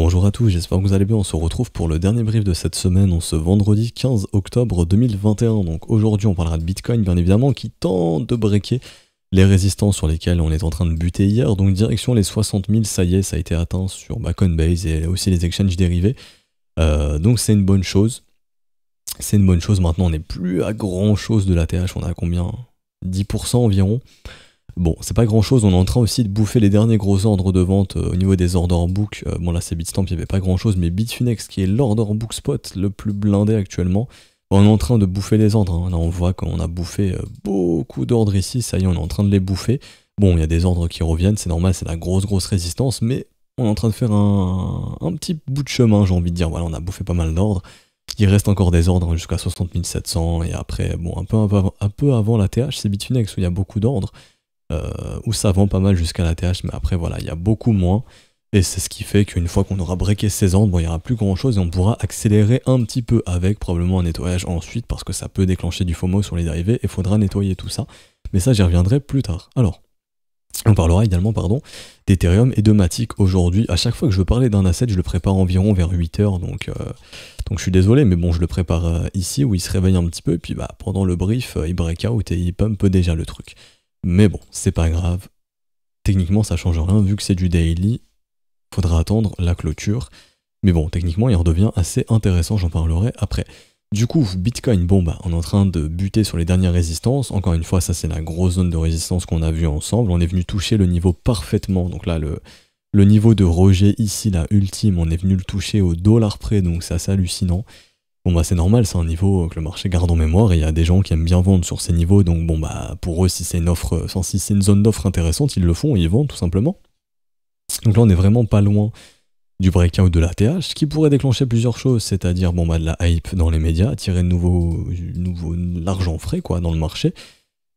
Bonjour à tous, j'espère que vous allez bien. On se retrouve pour le dernier brief de cette semaine, on se vendredi 15 octobre 2021. Donc aujourd'hui, on parlera de Bitcoin, bien évidemment, qui tente de breaker les résistances sur lesquelles on est en train de buter hier. Donc direction les 60 000, ça y est, ça a été atteint sur Coinbase et aussi les exchanges dérivés. Euh, donc c'est une bonne chose. C'est une bonne chose. Maintenant, on n'est plus à grand chose de la TH. On a combien 10% environ. Bon, c'est pas grand chose, on est en train aussi de bouffer les derniers gros ordres de vente euh, au niveau des ordres en book. Euh, bon, là c'est Bitstamp, il n'y avait pas grand chose, mais Bitfinex qui est l'ordre en book spot le plus blindé actuellement, on est en train de bouffer les ordres. Hein. Là on voit qu'on a bouffé euh, beaucoup d'ordres ici, ça y est, on est en train de les bouffer. Bon, il y a des ordres qui reviennent, c'est normal, c'est la grosse grosse résistance, mais on est en train de faire un, un petit bout de chemin, j'ai envie de dire. Voilà, on a bouffé pas mal d'ordres. Il reste encore des ordres hein, jusqu'à 60 700 et après, bon, un peu, avant, un peu avant la TH, c'est Bitfinex où il y a beaucoup d'ordres. Euh, où ça vend pas mal jusqu'à la TH, mais après voilà, il y a beaucoup moins. Et c'est ce qui fait qu'une fois qu'on aura breaké 16 ans, bon, il n'y aura plus grand chose et on pourra accélérer un petit peu avec probablement un nettoyage ensuite parce que ça peut déclencher du FOMO sur les dérivés et faudra nettoyer tout ça. Mais ça, j'y reviendrai plus tard. Alors, on parlera également pardon, d'Ethereum et de Matic aujourd'hui. À chaque fois que je veux parler d'un asset, je le prépare environ vers 8h, donc, euh, donc je suis désolé, mais bon, je le prépare euh, ici où il se réveille un petit peu et puis bah, pendant le brief, il break out et il pump déjà le truc. Mais bon, c'est pas grave. Techniquement, ça change rien, vu que c'est du daily, faudra attendre la clôture. Mais bon, techniquement, il redevient assez intéressant, j'en parlerai après. Du coup, Bitcoin, bon bah, on est en train de buter sur les dernières résistances. Encore une fois, ça c'est la grosse zone de résistance qu'on a vue ensemble. On est venu toucher le niveau parfaitement. Donc là, le, le niveau de rejet ici, la ultime, on est venu le toucher au dollar près, donc ça c'est hallucinant. Bon bah c'est normal, c'est un niveau que le marché garde en mémoire et il y a des gens qui aiment bien vendre sur ces niveaux, donc bon bah pour eux si c'est une offre, si c'est une zone d'offre intéressante, ils le font ils vendent tout simplement. Donc là on n'est vraiment pas loin du breakout de la TH, ce qui pourrait déclencher plusieurs choses, c'est-à-dire bon bah de la hype dans les médias, tirer de nouveau, nouveau l'argent frais quoi dans le marché.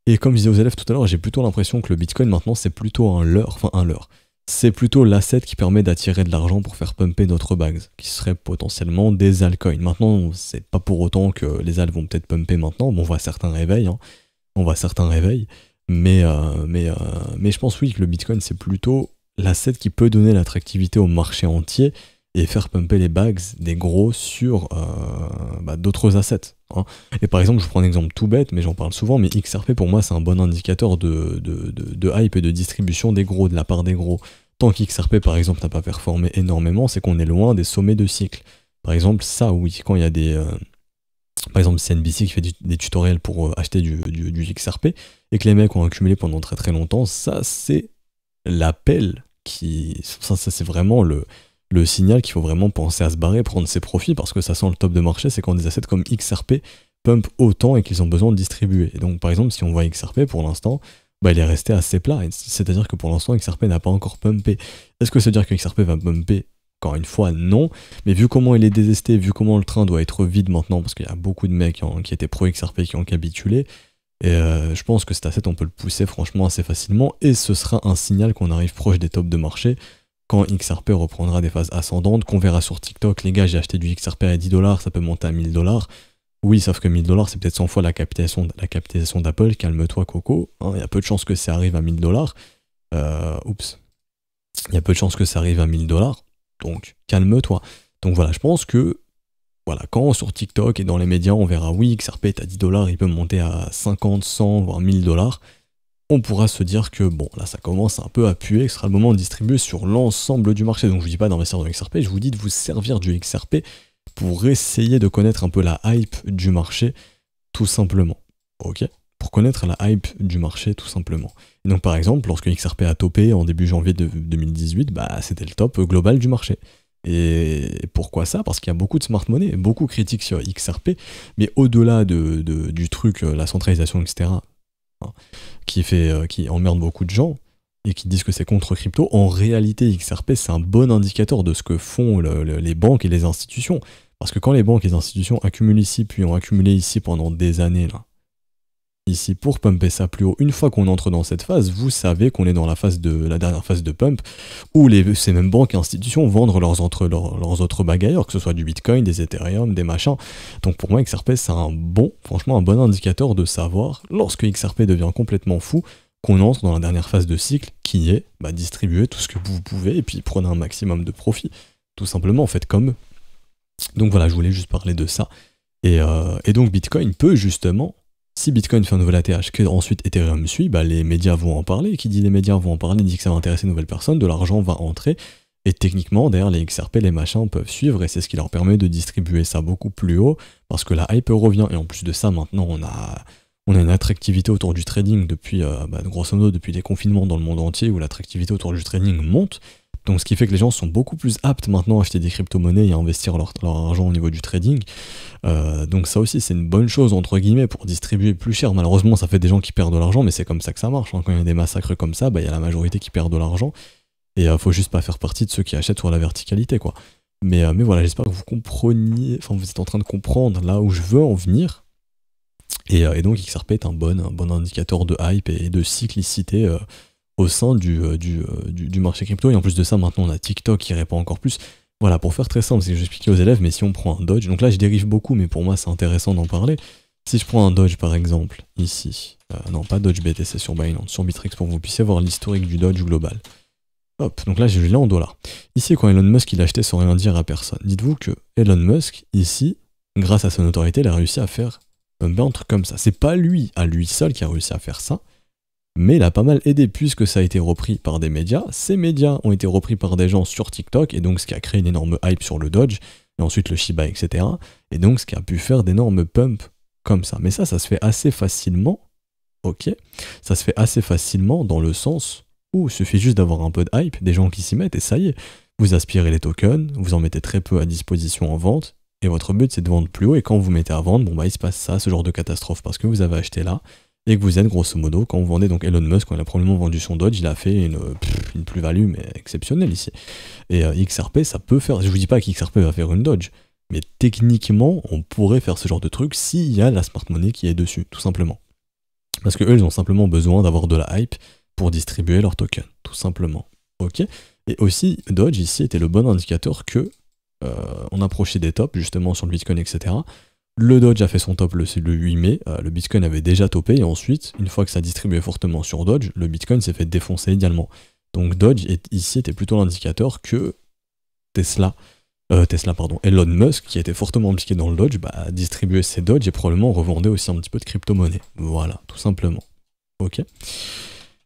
Et comme je disais aux élèves tout à l'heure, j'ai plutôt l'impression que le Bitcoin maintenant c'est plutôt un leurre, enfin un leurre c'est plutôt l'asset qui permet d'attirer de l'argent pour faire pumper notre bags, qui serait potentiellement des altcoins. Maintenant, c'est pas pour autant que les alts vont peut-être pumper maintenant, on voit certains réveils, hein. on voit certains réveils, mais, euh, euh, mais je pense oui que le Bitcoin c'est plutôt l'asset qui peut donner l'attractivité au marché entier, et faire pumper les bags des gros sur euh, bah, d'autres assets. Hein. Et par exemple, je prends un exemple tout bête, mais j'en parle souvent, mais XRP pour moi c'est un bon indicateur de, de, de, hype et de distribution des gros, de la part des gros. Tant qu'XRP par exemple n'a pas performé énormément, c'est qu'on est loin des sommets de cycle. Par exemple, ça, oui, quand il y a des... Euh, par exemple CNBC qui fait des tutoriels pour euh, acheter du, du, du, XRP et que les mecs ont accumulé pendant très très longtemps, ça c'est l'appel qui... Ça, ça c'est vraiment le le signal qu'il faut vraiment penser à se barrer, prendre ses profits, parce que ça sent le top de marché, c'est quand des assets comme XRP pump autant et qu'ils ont besoin de distribuer. Et donc par exemple, si on voit XRP pour l'instant, bah, il est resté assez plat. C'est-à-dire que pour l'instant, XRP n'a pas encore pumpé. Est-ce que ça veut dire que XRP va pumpé encore une fois, non. Mais vu comment il est désesté, vu comment le train doit être vide maintenant, parce qu'il y a beaucoup de mecs qui, étaient pro-XRP qui ont capitulé, euh, je pense que cet asset, on peut le pousser franchement assez facilement, et ce sera un signal qu'on arrive proche des tops de marché quand XRP reprendra des phases ascendantes, qu'on verra sur TikTok, les gars, j'ai acheté du XRP à 10 dollars, ça peut monter à 1000 dollars. Oui, sauf que 1000 dollars, c'est peut-être 100 fois la capitalisation, la d'Apple. Calme-toi, Coco. Il hein, y a peu de chances que ça arrive à 1000 dollars. Euh, oups. Il y a peu de chances que ça arrive à 1000 dollars. Donc, calme-toi. Donc voilà, je pense que, voilà, quand sur TikTok et dans les médias, on verra, oui, XRP est à 10 dollars, il peut monter à 50, 100, voire 1000 dollars on pourra se dire que bon, là ça commence un peu à puer, que ce sera le moment de distribuer sur l'ensemble du marché. Donc je vous dis pas d'investir dans XRP, je vous dis de vous servir du XRP pour essayer de connaître un peu la hype du marché, tout simplement. Ok Pour connaître la hype du marché, tout simplement. donc par exemple, lorsque XRP a topé en début janvier de 2018, bah c'était le top global du marché. Et pourquoi ça Parce qu'il y a beaucoup de smart money, beaucoup critiques sur XRP, mais au-delà du truc, euh, la centralisation, etc., Hein, qui, fait, euh, qui emmerde beaucoup de gens et qui disent que c'est contre crypto, en réalité, XRP, c'est un bon indicateur de ce que font les banques et les institutions. Parce que quand les banques et les institutions accumulent ici, puis ont accumulé ici pendant des années, là, ici pour pumper ça plus haut. Une fois qu'on entre dans cette phase, vous savez qu'on est dans la phase de la dernière phase de pump où les, ces mêmes banques et institutions vendent leurs, entre, leurs, autres bagailleurs, que ce soit du Bitcoin, des Ethereum, des machins. Donc pour moi, XRP, c'est un bon, franchement un bon indicateur de savoir lorsque XRP devient complètement fou qu'on entre dans la dernière phase de cycle qui est bah, distribuer tout ce que vous pouvez et puis prendre un maximum de profit. Tout simplement, en fait comme. Donc voilà, je voulais juste parler de ça. et euh, donc Bitcoin peut justement si Bitcoin fait un nouvel ATH, que ensuite Ethereum suit, bah les médias vont en parler. Et qui dit les médias vont en parler, dit que ça va intéresser de nouvelles personnes, de l'argent va entrer. Et techniquement, derrière les XRP, les machins peuvent suivre et c'est ce qui leur permet de distribuer ça beaucoup plus haut parce que la hype revient. Et en plus de ça, maintenant, on a, on a une attractivité autour du trading depuis, euh, bah, grosso modo, depuis les confinements dans le monde entier où l'attractivité autour du trading monte. Donc ce qui fait que les gens sont beaucoup plus aptes maintenant à acheter des crypto-monnaies et à investir leur, argent au niveau du trading. Euh, donc ça aussi c'est une bonne chose entre guillemets pour distribuer plus cher. Malheureusement ça fait des gens qui perdent de l'argent mais c'est comme ça que ça marche. Hein. Quand il y a des massacres comme ça, bah, il y a la majorité qui perd de l'argent. Et ne euh, faut juste pas faire partie de ceux qui achètent sur la verticalité quoi. Mais, euh, mais voilà, j'espère que vous compreniez, enfin vous êtes en train de comprendre là où je veux en venir. Et, donc XRP est un bon, un bon indicateur de hype et de cyclicité au sein du, euh, euh, du, du, marché crypto. Et en plus de ça, maintenant, on a TikTok qui répond encore plus. Voilà, pour faire très simple, c'est que j'expliquais aux élèves, mais si on prend un Dodge, donc là je dérive beaucoup, mais pour moi c'est intéressant d'en parler. Si je prends un Dodge par exemple, ici, euh, non pas Dodge BTC sur Binance, sur Bitrix, pour que vous puissiez voir l'historique du Dodge global. Hop, donc là je l'ai en dollars. Ici, quand Elon Musk il achetait sans rien dire à personne, dites-vous que Elon Musk, ici, grâce à son autorité, il a réussi à faire un truc comme ça. C'est pas lui à lui seul qui a réussi à faire ça, mais il a pas mal aidé puisque ça a été repris par des médias. Ces médias ont été repris par des gens sur TikTok, et donc ce qui a créé une énorme hype sur le Dodge, et ensuite le Shiba, etc. Et donc ce qui a pu faire d'énormes pumps comme ça. Mais ça, ça se fait assez facilement, ok Ça se fait assez facilement dans le sens où il suffit juste d'avoir un peu de hype, des gens qui s'y mettent, et ça y est, vous aspirez les tokens, vous en mettez très peu à disposition en vente, et votre but c'est de vendre plus haut, et quand vous mettez à vendre, bon bah il se passe ça, ce genre de catastrophe, parce que vous avez acheté là, et que vous êtes grosso modo, quand vous vendez donc Elon Musk, quand il a probablement vendu son Dodge, il a fait une, plus-value mais exceptionnelle ici. Et euh, XRP, ça peut faire, je vous dis pas qu'XRP va faire une Dodge, mais techniquement, on pourrait faire ce genre de truc s'il y a la smart money qui est dessus, tout simplement. Parce que eux, ils ont simplement besoin d'avoir de la hype pour distribuer leurs tokens, tout simplement. Ok Et aussi, Dodge ici était le bon indicateur que euh, on approchait des tops justement sur le Bitcoin, etc. Le Dodge a fait son top le, 8 mai, euh, le Bitcoin avait déjà topé et ensuite, une fois que ça distribuait fortement sur Dodge, le Bitcoin s'est fait défoncer également. Donc Dodge ici était plutôt l'indicateur que Tesla, euh, Tesla pardon, Elon Musk, qui était fortement impliqué dans le Dodge, a bah, distribué ses Dodge et probablement revendait aussi un petit peu de crypto-monnaie. Voilà, tout simplement. Ok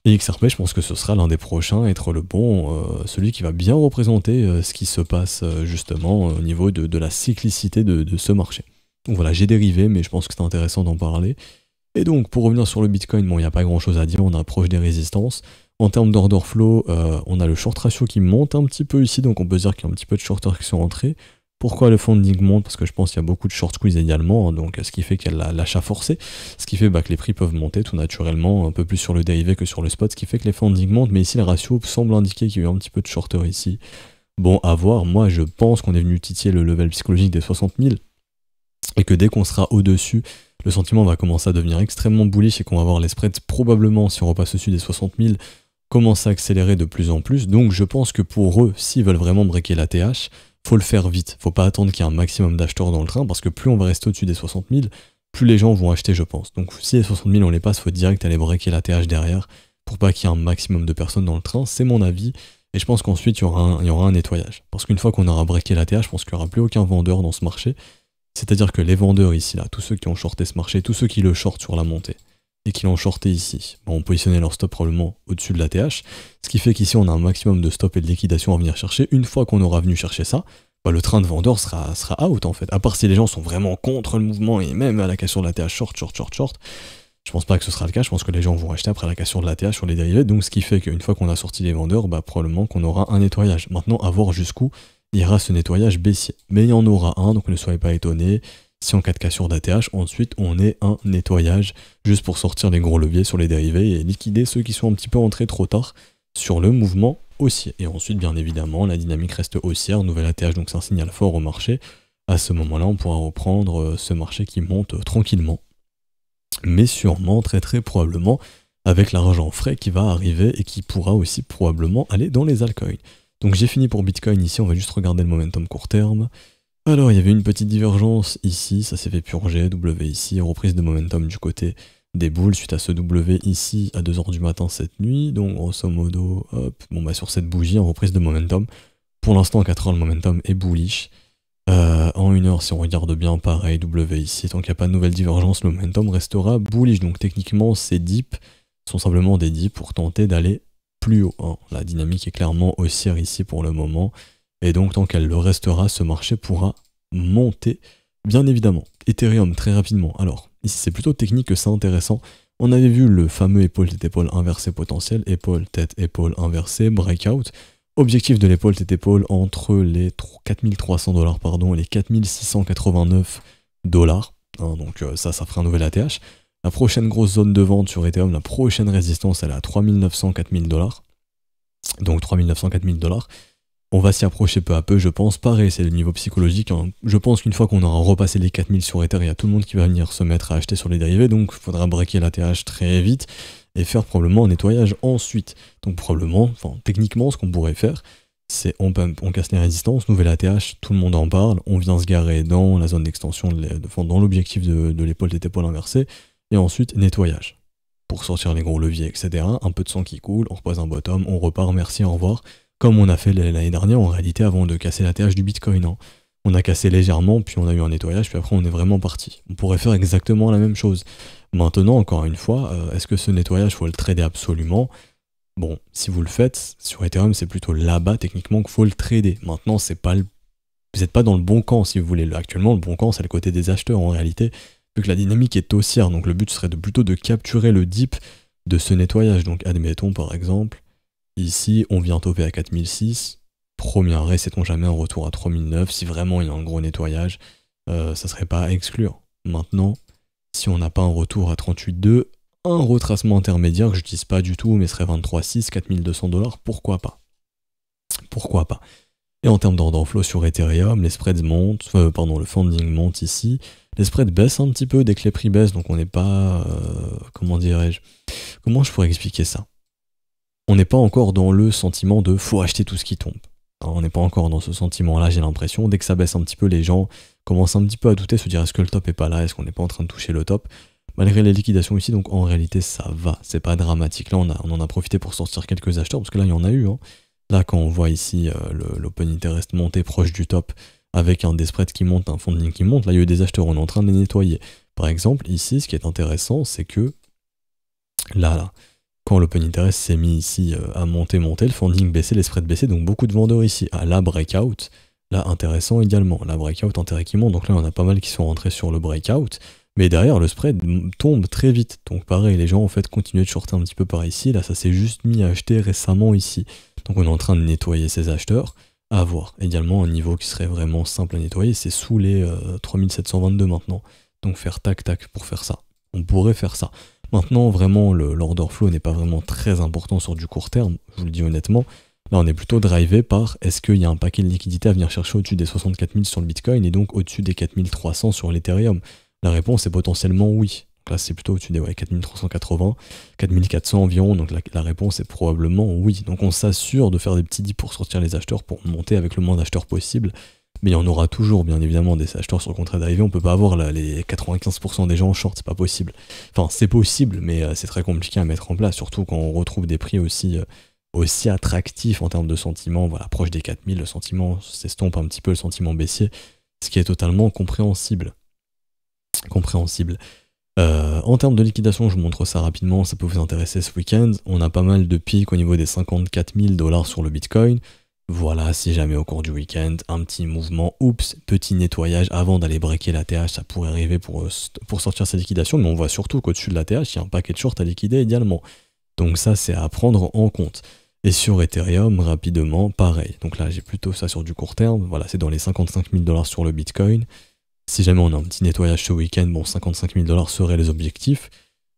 et XRP, je pense que ce sera l'un des prochains, être le bon, euh, celui qui va bien représenter ce qui se passe justement au niveau de, la cyclicité de, ce marché voilà, j'ai dérivé, mais je pense que c'est intéressant d'en parler. Et donc, pour revenir sur le Bitcoin, bon, il n'y a pas grand chose à dire, on approche des résistances. En termes d'order flow, euh, on a le short ratio qui monte un petit peu ici, donc on peut dire qu'il y a un petit peu de shorters qui sont rentrés. Pourquoi le funding monte Parce que je pense qu'il y a beaucoup de short squeeze également, hein, donc ce qui fait qu'il y a l'achat forcé, ce qui fait bah, que les prix peuvent monter tout naturellement, un peu plus sur le dérivé que sur le spot, ce qui fait que les funding montent, mais ici le ratio semble indiquer qu'il y a eu un petit peu de shorter ici. Bon, à voir, moi je pense qu'on est venu titiller le level psychologique des 60 000, et que dès qu'on sera au-dessus, le sentiment va commencer à devenir extrêmement bullish et qu'on va voir les spreads probablement, si on repasse au-dessus des 60 000, commencer à accélérer de plus en plus. Donc je pense que pour eux, s'ils veulent vraiment breaker la TH, faut le faire vite. Faut pas attendre qu'il y ait un maximum d'acheteurs dans le train parce que plus on va rester au-dessus des 60 000, plus les gens vont acheter, je pense. Donc si les 60 000 on les passe, faut direct aller breaker la TH derrière pour pas qu'il y ait un maximum de personnes dans le train. C'est mon avis. Et je pense qu'ensuite, il y, aura il y aura un nettoyage. Parce qu'une fois qu'on aura breaké la TH, je pense qu'il n'y aura plus aucun vendeur dans ce marché. C'est-à-dire que les vendeurs ici, là, tous ceux qui ont shorté ce marché, tous ceux qui le shortent sur la montée et qui l'ont shorté ici, bah, ont positionné leur stop probablement au-dessus de la TH, ce qui fait qu'ici on a un maximum de stop et de liquidation à venir chercher. Une fois qu'on aura venu chercher ça, bah, le train de vendeurs sera, sera out en fait. À part si les gens sont vraiment contre le mouvement et même à la cassure de la TH short, short, short, short. Je pense pas que ce sera le cas, je pense que les gens vont acheter après la cassure de la TH sur les dérivés, donc ce qui fait qu'une fois qu'on a sorti les vendeurs, bah, probablement qu'on aura un nettoyage. Maintenant, à voir jusqu'où il y aura ce nettoyage baissier. Mais il y en aura un, donc ne soyez pas étonnés. Si en cas de sur d'ATH, ensuite on est un nettoyage juste pour sortir les gros leviers sur les dérivés et liquider ceux qui sont un petit peu entrés trop tard sur le mouvement haussier. Et ensuite, bien évidemment, la dynamique reste haussière, nouvelle ATH, donc c'est un signal fort au marché. À ce moment-là, on pourra reprendre euh, ce marché qui monte euh, tranquillement, mais sûrement, très très probablement, avec l'argent frais qui va arriver et qui pourra aussi probablement aller dans les altcoins. Donc j'ai fini pour Bitcoin ici, on va juste regarder le momentum court terme. Alors il y avait une petite divergence ici, ça s'est fait purger, W ici, reprise de momentum du côté des boules suite à ce W ici à 2h du matin cette nuit. Donc grosso modo, bon bah sur cette bougie en reprise de momentum. Pour l'instant à 4h le momentum est bullish. Euh, en 1 h si on regarde bien, pareil, W ici, tant qu'il n'y a pas de nouvelle divergence, le momentum restera bullish. Donc techniquement, ces dips sont simplement des dips pour tenter d'aller haut. La dynamique est clairement haussière ici pour le moment. Et donc, tant qu'elle le restera, ce marché pourra monter, bien évidemment. Ethereum, très rapidement. Alors, ici, c'est plutôt technique que c'est intéressant. On avait vu le fameux épaule tête épaule inversé potentiel, épaule tête épaule inversée, breakout. Objectif de l'épaule tête épaule entre les 4300 dollars pardon et les 4689 dollars. Hein, donc euh, ça, ça fera un nouvel ATH. La prochaine grosse zone de vente sur Ethereum, la prochaine résistance, elle est à 3900-4000 dollars. Donc 3900-4000 dollars. On va s'y approcher peu à peu, je pense. Pareil, c'est le niveau psychologique. Hein. Je pense qu'une fois qu'on aura repassé les 4000 sur Ether, il y a tout le monde qui va venir se mettre à acheter sur les dérivés. Donc, il faudra braquer l'ATH très vite et faire probablement un nettoyage ensuite. Donc, probablement, enfin, techniquement, ce qu'on pourrait faire, c'est on, casse les résistances, nouvelle ATH, tout le monde en parle, on vient se garer dans la zone d'extension, dans l'objectif de, l'épaule des épaules inversée et ensuite nettoyage. Pour sortir les gros leviers, etc., un peu de sang qui coule, on repose un bottom, on repart, merci, au revoir, comme on a fait l'année dernière en réalité avant de casser la TH du Bitcoin. Hein. On a cassé légèrement, puis on a eu un nettoyage, puis après on est vraiment parti. On pourrait faire exactement la même chose. Maintenant, encore une fois, euh, est-ce que ce nettoyage, faut le trader absolument Bon, si vous le faites, sur Ethereum, c'est plutôt là-bas techniquement qu'il faut le trader. Maintenant, c'est pas le... vous n'êtes pas dans le bon camp si vous voulez. Actuellement, le bon camp, c'est le côté des acheteurs en réalité vu que la dynamique est haussière, donc le but serait plutôt de capturer le dip de ce nettoyage. Donc admettons par exemple, ici on vient toper à 4006, premier arrêt, sait-on jamais un retour à 3009, si vraiment il y a un gros nettoyage, euh, ça ne serait pas à exclure. Maintenant, si on n'a pas un retour à 38.2, un retracement intermédiaire que je n'utilise pas du tout, mais serait 23.6, 4200 dollars, pourquoi pas Pourquoi pas Et en termes d'ordre en flow sur Ethereum, les spreads montent, euh, pardon, le funding monte ici, les spreads baissent un petit peu dès que les prix baissent, donc on n'est pas. Euh, comment dirais-je Comment je pourrais expliquer ça On n'est pas encore dans le sentiment de faut acheter tout ce qui tombe. Hein, on n'est pas encore dans ce sentiment-là, j'ai l'impression. Dès que ça baisse un petit peu, les gens commencent un petit peu à douter, se dire est-ce que le top est pas là Est-ce qu'on n'est pas en train de toucher le top Malgré les liquidations ici, donc en réalité ça va, c'est pas dramatique. Là on, en a profité pour sortir quelques acheteurs, parce que là il y en a eu. Hein. Là quand on voit ici euh, l'open interest monter proche du top, avec un des spreads qui monte, un funding qui monte, là il y a eu des acheteurs, on est en train de les nettoyer. Par exemple, ici, ce qui est intéressant, c'est que là, là, quand l'open interest s'est mis ici euh, à monter, monter, le funding baissait, les spreads baissaient, donc beaucoup de vendeurs ici. Ah la breakout, là intéressant également, La breakout, intérêt qui monte, donc là on a pas mal qui sont rentrés sur le breakout, mais derrière le spread tombe très vite, donc pareil, les gens en fait continuer de shorter un petit peu par ici, là ça s'est juste mis à acheter récemment ici, donc on est en train de nettoyer ces acheteurs, à avoir. Également un niveau qui serait vraiment simple à nettoyer, c'est sous les 3722 euh, maintenant. Donc faire tac tac pour faire ça. On pourrait faire ça. Maintenant, vraiment, l'order flow n'est pas vraiment très important sur du court terme, je vous le dis honnêtement. Là, on est plutôt drivé par est-ce qu'il y a un paquet de liquidités à venir chercher au-dessus des 64 000 sur le Bitcoin et donc au-dessus des 4300 sur l'Ethereum La réponse est potentiellement oui. Là, c'est plutôt au-dessus des 4380, 4400 environ. Donc la, réponse est probablement oui. Donc on s'assure de faire des petits dips pour sortir les acheteurs pour monter avec le moins d'acheteurs possible. Mais il y en aura toujours, bien évidemment, des acheteurs sur le contrat d'arrivée. On peut pas avoir les 95% des gens en short, c'est pas possible. Enfin, c'est possible, mais euh, c'est très compliqué à mettre en place, surtout quand on retrouve des prix aussi. Euh, attractifs aussi en termes de sentiment, voilà, proche des 4000, le sentiment s'estompe un petit peu, le sentiment baissier, ce qui est totalement compréhensible. Compréhensible. Euh, en termes de liquidation, je vous montre ça rapidement, ça peut vous intéresser ce week-end. On a pas mal de pics au niveau des 54 000 dollars sur le Bitcoin. Voilà, si jamais au cours du week-end, un petit mouvement, oups, petit nettoyage avant d'aller breaker la TH, ça pourrait arriver pour, euh, pour sortir sa liquidation, mais on voit surtout qu'au-dessus de la TH, il y a un paquet de shorts à liquider idéalement, Donc ça, c'est à prendre en compte. Et sur Ethereum, rapidement, pareil. Donc là, j'ai plutôt ça sur du court terme. Voilà, c'est dans les 55 000 dollars sur le Bitcoin. Si jamais on a un petit nettoyage ce week-end, bon, 55 000 dollars seraient les objectifs.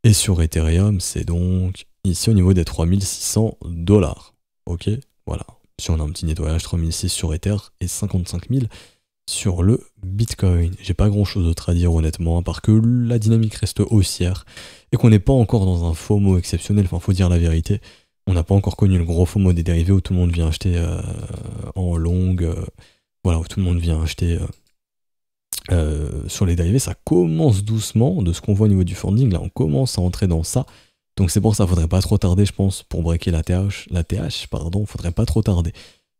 Et sur Ethereum, c'est donc ici au niveau des 3600 dollars. Ok, voilà. Si on a un petit nettoyage, 3600 sur Ether et 55 000 sur le Bitcoin. J'ai pas grand chose d'autre à dire honnêtement, à part que la dynamique reste haussière et qu'on n'est pas encore dans un faux mot exceptionnel, enfin faut dire la vérité. On n'a pas encore connu le gros faux mot des dérivés où tout le monde vient acheter euh, en longue, euh, voilà, où tout le monde vient acheter euh, euh, sur les dérivés, ça commence doucement de ce qu'on voit au niveau du funding. Là, on commence à entrer dans ça. Donc c'est pour ça, faudrait pas trop tarder, je pense, pour breaker la TH, la TH, pardon, faudrait pas trop tarder.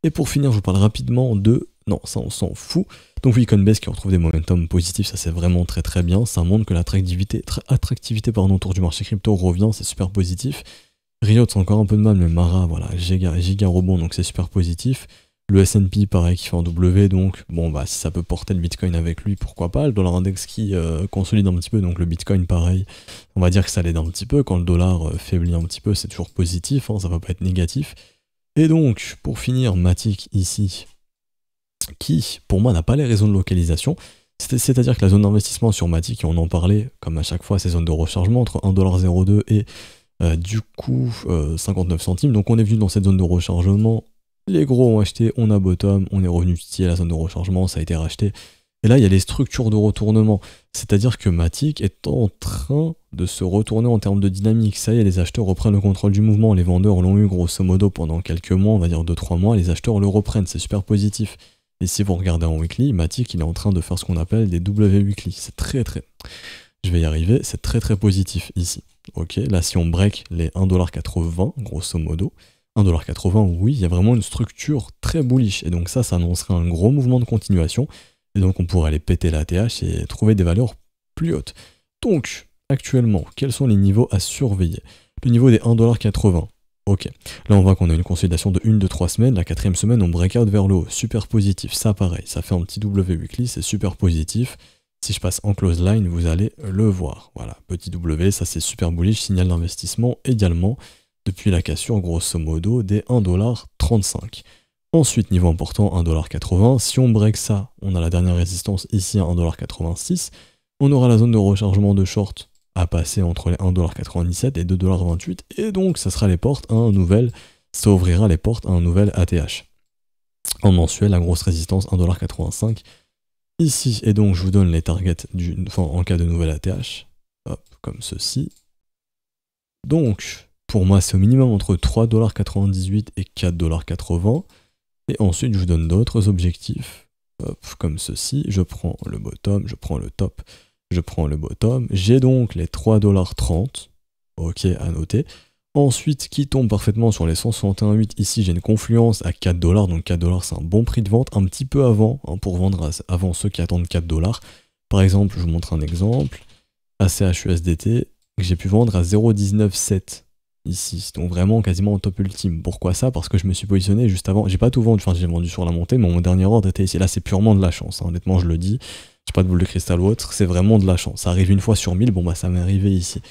Et pour finir, je vous parle rapidement de... Non, ça on s'en fout. Donc oui, Base qui retrouve des momentum positifs, ça c'est vraiment très très bien. Ça montre que l'attractivité attractivité, pardon, autour du marché crypto revient, c'est super positif. Riot, c'est encore un peu de mal, mais Mara, voilà, giga, giga rebond, donc c'est super positif. Le S&P, pareil, qui fait en W, donc bon, bah si ça peut porter le Bitcoin avec lui, pourquoi pas. Le dollar index qui euh, consolide un petit peu, donc le Bitcoin, pareil, on va dire que ça l'aide un petit peu. Quand le dollar euh, faiblit un petit peu, c'est toujours positif, ça hein, ça va pas être négatif. Et donc, pour finir, Matic ici, qui pour moi n'a pas les raisons de localisation, c'est-à-dire que la zone d'investissement sur Matic, et on en parlait, comme à chaque fois, ces zones de rechargement entre 1,02$ et euh, du coup 59 centimes. Donc on est venu dans cette zone de rechargement les gros ont acheté, on a bottom, on est revenu ici à la zone de rechargement, ça a été racheté. Et là, il y a les structures de retournement. C'est-à-dire que Matic est en train de se retourner en termes de dynamique. Ça y est, les acheteurs reprennent le contrôle du mouvement. Les vendeurs l'ont eu grosso modo pendant quelques mois, on va dire 2-3 mois. Les acheteurs le reprennent, c'est super positif. Et si vous regardez en weekly, Matic, il est en train de faire ce qu'on appelle des W weekly. C'est très très... Je vais y arriver, c'est très très positif ici. Ok, là si on break les 1,80$, grosso modo, 1,80$, oui, il y a vraiment une structure très bullish. Et donc ça, ça annoncerait un gros mouvement de continuation. Et donc on pourrait aller péter la TH et trouver des valeurs plus hautes. Donc, actuellement, quels sont les niveaux à surveiller Le niveau des 1,80$. Ok, là on voit qu'on a une consolidation de 1, 2, 3 semaines, la quatrième semaine on break out vers le haut, super positif, ça pareil, ça fait un petit W weekly, c'est super positif, si je passe en close line vous allez le voir, voilà, petit W, ça c'est super bullish, signal d'investissement également, depuis la cassure grosso modo des 1,35$. Ensuite, niveau important, 1,80$. Si on break ça, on a la dernière résistance ici à 1,86$. On aura la zone de rechargement de short à passer entre les 1,97$ et 2,28$. Et donc, ça sera les portes à un nouvel, ça ouvrira les portes à un nouvel ATH. En mensuel, la grosse résistance 1,85$. Ici, et donc je vous donne les targets en cas de nouvel ATH, comme ceci. Donc, pour moi, c'est au minimum entre 3,98$ et 4,80$. Et ensuite, je vous donne d'autres objectifs, comme ceci. Je prends le bottom, je prends le top, je prends le bottom. J'ai donc les 3,30$. Ok, à noter. Ensuite, qui tombe parfaitement sur les 161,8, ici j'ai une confluence à 4 donc 4 c'est un bon prix de vente, un petit peu avant, hein, pour vendre avant ceux qui attendent 4 Par exemple, je vous montre un exemple, ACHUSDT, que j'ai pu vendre à 0,197 ici, donc vraiment quasiment au top ultime. Pourquoi ça Parce que je me suis positionné juste avant, j'ai pas tout vendu, enfin j'ai vendu sur la montée, mais mon dernier ordre était ici. Là c'est purement de la chance, hein. honnêtement je le dis, j'ai pas de boule de cristal ou autre, c'est vraiment de la chance. Ça arrive une fois sur 1000, bon bah ça m'est arrivé ici.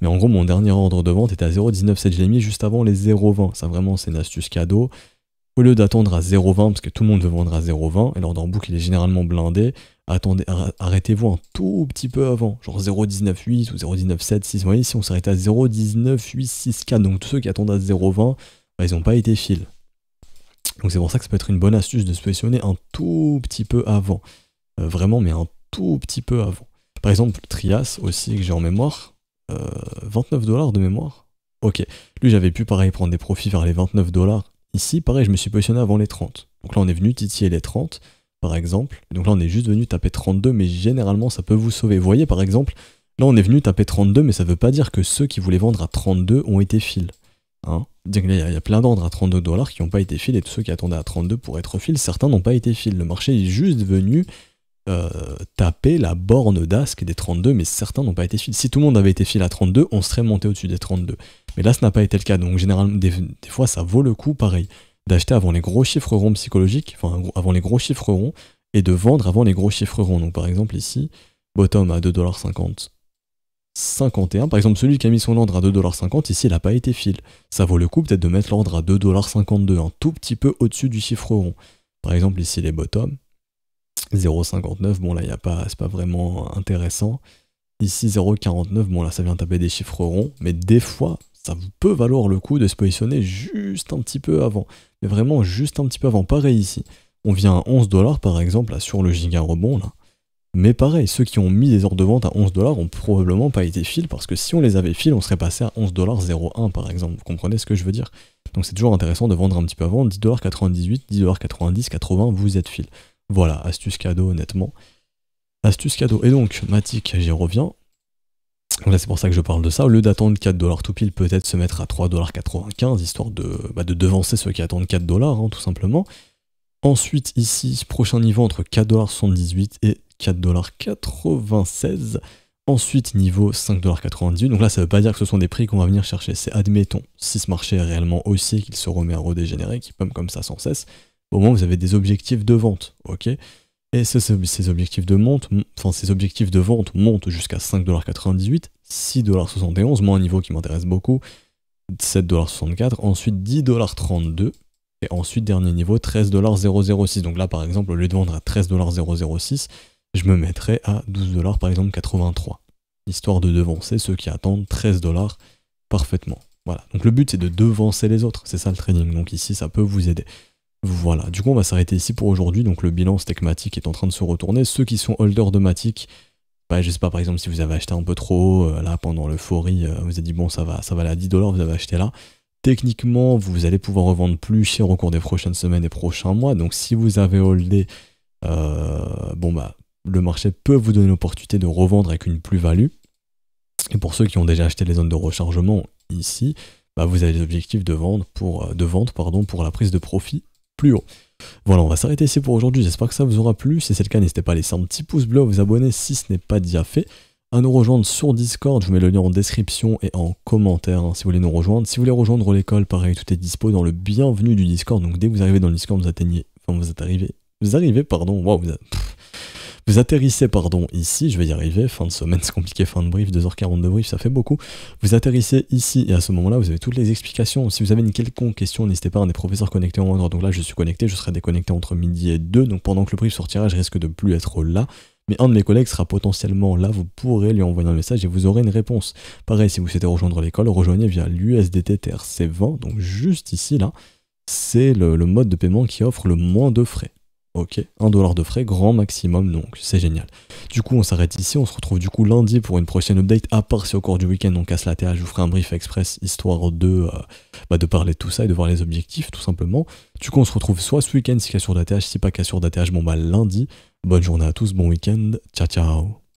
Mais en gros mon dernier ordre de vente était à 0,197, je j'ai mis juste avant les 0,20, ça vraiment c'est une astuce cadeau. Au lieu d'attendre à 0,20, parce que tout le monde veut vendre à 0,20, et l'ordre en boucle il est généralement blindé, arrêtez-vous un tout petit peu avant, genre 0,198 ou 0,197,6. Vous voyez, si on s'arrête à 0,19864, donc tous ceux qui attendent à 0,20, bah, ils n'ont pas été fil. Donc c'est pour ça que ça peut être une bonne astuce de se positionner un tout petit peu avant. Euh, vraiment, mais un tout petit peu avant. Par exemple, Trias aussi, que j'ai en mémoire, 29 euh, dollars de mémoire. Ok, lui j'avais pu pareil prendre des profits vers les 29 dollars. Ici, pareil, je me suis positionné avant les 30. Donc là, on est venu titiller les 30 par exemple. Donc là, on est juste venu taper 32, mais généralement, ça peut vous sauver. Vous voyez, par exemple, là, on est venu taper 32, mais ça veut pas dire que ceux qui voulaient vendre à 32 ont été fils. Hein il y, a plein d'ordres à 32 dollars qui n'ont pas été fils, et tous ceux qui attendaient à 32 pour être fils, certains n'ont pas été fils. Le marché est juste venu euh, taper la borne d'asque des 32, mais certains n'ont pas été fils. Si tout le monde avait été fil à 32, on serait monté au-dessus des 32. Mais là, ce n'a pas été le cas, donc généralement, des fois, ça vaut le coup pareil d'acheter avant les gros chiffres ronds psychologiques, enfin avant les gros chiffres ronds, et de vendre avant les gros chiffres ronds. Donc par exemple ici, bottom à 2,50$. 51. Par exemple, celui qui a mis son ordre à 2,50$, ici, il n'a pas été fil. Ça vaut le coup peut-être de mettre l'ordre à 2,52$, un tout petit peu au-dessus du chiffre rond. Par exemple, ici, les bottom, 0,59$, bon là, il a pas, c'est pas vraiment intéressant. Ici, 0,49$, bon là, ça vient taper des chiffres ronds, mais des fois, ça peut valoir le coup de se positionner juste un petit peu avant. Mais vraiment juste un petit peu avant. Pareil ici. On vient à 11 dollars par exemple sur le giga rebond là. Mais pareil, ceux qui ont mis des ordres de vente à 11 dollars ont probablement pas été fil parce que si on les avait fil, on serait passé à 11,01$ par exemple. Vous comprenez ce que je veux dire Donc c'est toujours intéressant de vendre un petit peu avant 10,98$, 10,90$, 80$, vous êtes fil. Voilà, astuce cadeau honnêtement. Astuce cadeau. Et donc, Matic, j'y reviens là c'est pour ça que je parle de ça. Au lieu d'attendre 4 dollars tout pile, peut-être se mettre à 3,95$, histoire de, bah, de, devancer ceux qui attendent 4 dollars, hein, tout simplement. Ensuite, ici, prochain niveau entre 4,78$ et 4,96$. Ensuite, niveau 5,98$. Donc là, ça ne veut pas dire que ce sont des prix qu'on va venir chercher. C'est admettons, si ce marché est réellement haussier, qu'il se remet à redégénérer, qu'il pomme comme ça sans cesse, au moins vous avez des objectifs de vente. ok et ces, objectifs de objectifs de vente montent jusqu'à 5,98$, 6,71$, moi un niveau qui m'intéresse beaucoup, 7,64$, ensuite 10,32$, et ensuite dernier niveau 13,006$. Donc là par exemple, au lieu de vendre à 13,006$, je me mettrais à 12$ par exemple 83$, histoire de devancer ceux qui attendent 13$ parfaitement. Voilà, donc le but c'est de devancer les autres, c'est ça le trading, donc ici ça peut vous aider. Voilà, du coup on va s'arrêter ici pour aujourd'hui, donc le bilan stegmatique est en train de se retourner. Ceux qui sont holders de Matic, bah, je ne sais pas par exemple si vous avez acheté un peu trop euh, là pendant l'euphorie, euh, vous avez dit bon ça va, ça va à 10 dollars, vous avez acheté là. Techniquement, vous allez pouvoir revendre plus cher au cours des prochaines semaines et prochains mois. Donc si vous avez holdé, euh, bon bah le marché peut vous donner l'opportunité de revendre avec une plus-value. Et pour ceux qui ont déjà acheté les zones de rechargement ici, bah, vous avez des objectifs de vente de vente pardon pour la prise de profit haut. Voilà, on va s'arrêter ici pour aujourd'hui. J'espère que ça vous aura plu. Si c'est le cas, n'hésitez pas à laisser un petit pouce bleu, à vous abonner si ce n'est pas déjà fait, à nous rejoindre sur Discord. Je vous mets le lien en description et en commentaire hein, si vous voulez nous rejoindre. Si vous voulez rejoindre l'école, pareil, tout est dispo dans le bienvenu du Discord. Donc dès que vous arrivez dans le Discord, vous atteignez, enfin vous êtes arrivé, vous arrivez, pardon, waouh, vous, êtes... Vous atterrissez, pardon, ici, je vais y arriver, fin de semaine, c'est compliqué, fin de brief, 2 h 40 de brief, ça fait beaucoup. Vous atterrissez ici, et à ce moment-là, vous avez toutes les explications. Si vous avez une quelconque question, n'hésitez pas, un des professeurs connectés en ordre, donc là, je suis connecté, je serai déconnecté entre midi et 2, donc pendant que le brief sortira, je risque de plus être là mais un de mes collègues sera potentiellement là, vous pourrez lui envoyer un message et vous aurez une réponse. Pareil, si vous souhaitez rejoindre l'école, rejoignez via l'USDT TRC20, donc juste ici là, c'est le, mode de paiement qui offre le moins de frais. Ok, 1 dollar de frais, grand maximum, donc c'est génial. Du coup, on s'arrête ici, on se retrouve du coup lundi pour une prochaine update, à part si au cours du week-end on casse la TH, je vous ferai un brief express, histoire de, euh, bah, de parler de tout ça et de voir les objectifs, tout simplement. Du coup, on se retrouve soit ce week-end si cassure d'ATH, si pas cassure d'ATH, bon bah lundi. Bonne journée à tous, bon week-end, ciao ciao